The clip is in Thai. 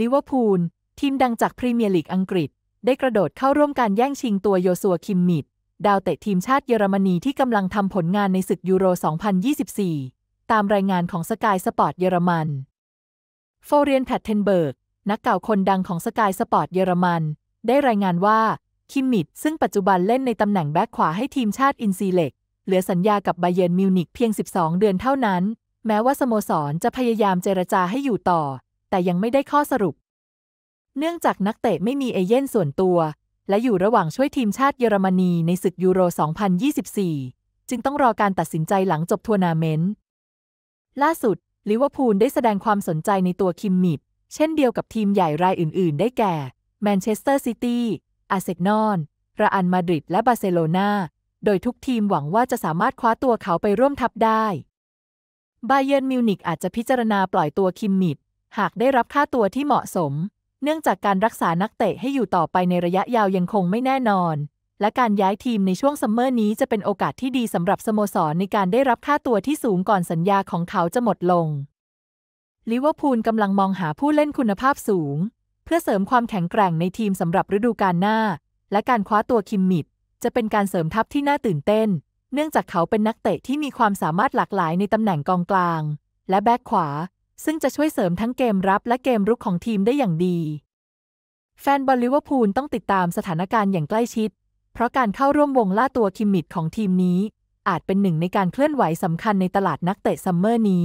ลิเวอร์พูลทีมดังจากพรีเมียร์ลีกอังกฤษ ได้กระโดดเข้าร่วมการแย่งชิงตัวโยซัวคิมมิดดาวเตะทีมชาติเยอรมนีที่กำลังทำผลงานในศึกยูโร 2024 ตามรายงานของสกายสปอร์ตเยอรมันโฟเรียนแพทเทนเบิร์กนักเก่าคนดังของสกายสปอร์ตเยอรมัน ได้รายงานว่า คิมมิดซึ่งปัจจุบันเล่นในตำแหน่งแบ็คขวาให้ทีมชาติอินซีเล็กเหลือสัญญากับไบเยนมิวนิกเพียง 12 เดือนเท่านั้น แม้ว่าสโมสรจะพยายามเจรจาให้อยู่ต่อแต่ยังไม่ได้ข้อสรุป เนื่องจากนักเตะไม่มีเอเย่นส่วนตัว และอยู่ระหว่างช่วยทีมชาติเยอรมนี ในศึกยูโร 2024 จึงต้องรอการตัดสินใจหลังจบทัวร์นาเมนต์ ล่าสุด ลิเวอร์พูลได้แสดงความสนใจในตัวคิมมิด เช่นเดียวกับทีมใหญ่รายอื่นๆ ได้แก่ แมนเชสเตอร์ซิตี้ อาร์เซนอลรอันมาดริดและบาร์เซโลนาโดยทุกทีมหวังว่าจะสามารถคว้าตัวเขาไปร่วมทัพได้ บาเยิร์นมิวนิกอาจจะพิจารณาปล่อยตัวคิมมิดหากได้รับค่าตัวที่เหมาะสม เนื่องจากการรักษานักเตะให้อยู่ต่อไปในระยะยาวยังคงไม่แน่นอน และการย้ายทีมในช่วงซัมเมอร์นี้จะเป็นโอกาสที่ดีสำหรับสโมสร ในการได้รับค่าตัวที่สูงก่อนสัญญาของเขาจะหมดลง ลิเวอร์พูลกำลังมองหาผู้เล่นคุณภาพสูง เพื่อเสริมความแข็งแกร่งในทีมสำหรับฤดูกาลหน้า และการคว้าตัวคิมมิดจะเป็นการเสริมทัพที่น่าตื่นเต้น เนื่องจากเขาเป็นนักเตะที่มีความสามารถหลากหลาย ในตำแหน่งกองกลาง และแบ็คขวาซึ่งจะช่วยเสริมทั้งเกมรับและเกมรุกของทีมได้อย่างดี แฟนบอลลิเวอร์พูลต้องติดตามสถานการณ์อย่างใกล้ชิด เพราะการเข้าร่วมวงล่าตัวคิมมิดของทีมนี้ อาจเป็นหนึ่งในการเคลื่อนไหวสำคัญในตลาดนักเตะซัมเมอร์นี้